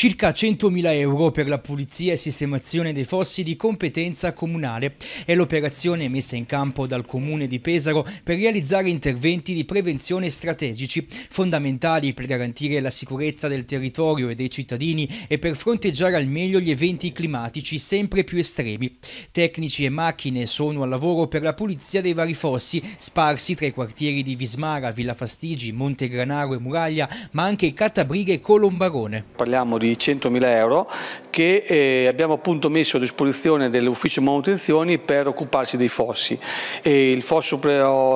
circa 100.000 euro per la pulizia e sistemazione dei fossi di competenza comunale È l'operazione messa in campo dal Comune di Pesaro per realizzare interventi di prevenzione strategici fondamentali per garantire la sicurezza del territorio e dei cittadini e per fronteggiare al meglio gli eventi climatici sempre più estremi. Tecnici e macchine sono al lavoro per la pulizia dei vari fossi sparsi tra i quartieri di Vismara, Villa Fastigi, Montegranaro e Muraglia, ma anche Catabrighe e Colombarone. Parliamo di di 100.000 euro che eh, abbiamo appunto messo a disposizione dell'ufficio manutenzioni per occuparsi dei fossi. Fosso,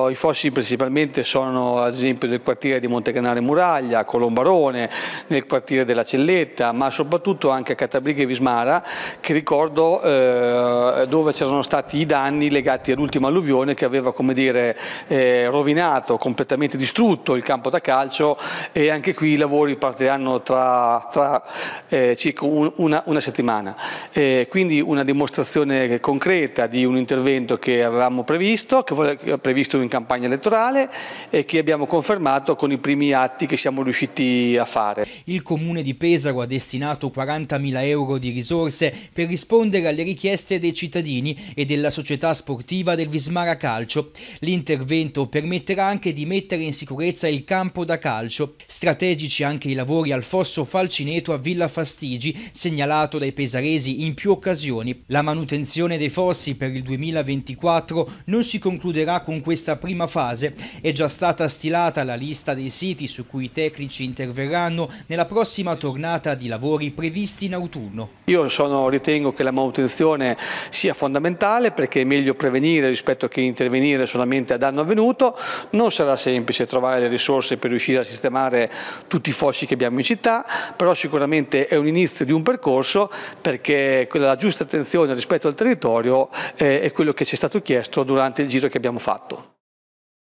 I fossi principalmente sono ad esempio nel quartiere di Montecanale Muraglia, Colombarone, nel quartiere della Celletta, ma soprattutto anche a Catabriga e Vismara, che ricordo eh, dove c'erano stati i danni legati all'ultima alluvione che aveva come dire, eh, rovinato, completamente distrutto il campo da calcio e anche qui i lavori partiranno tra, tra eh, circa un, una, una, settimana. Eh, quindi una dimostrazione concreta di un intervento che avevamo previsto, che è previsto in campagna elettorale e che abbiamo confermato con i primi atti che siamo riusciti a fare. Il Comune di Pesaro ha destinato 40.000 euro di risorse per rispondere alle richieste dei cittadini e della società sportiva del Vismara Calcio. L'intervento permetterà anche di mettere in sicurezza il campo da calcio. Strategici anche i lavori al Fosso Falcineto a Villa Villa Fastigi, segnalato dai pesaresi in più occasioni. La manutenzione dei fossi per il 2024 non si concluderà con questa prima fase. È già stata stilata la lista dei siti su cui i tecnici interverranno nella prossima tornata di lavori previsti in autunno. Io sono, ritengo che la manutenzione sia fondamentale perché è meglio prevenire rispetto che intervenire solamente a danno avvenuto. Non sarà semplice trovare le risorse per riuscire a sistemare tutti i fossi che abbiamo in città, però sicuramente sicuramente è un inizio di un percorso perché la giusta attenzione rispetto al territorio eh, è quello che ci è stato chiesto durante il giro che abbiamo fatto.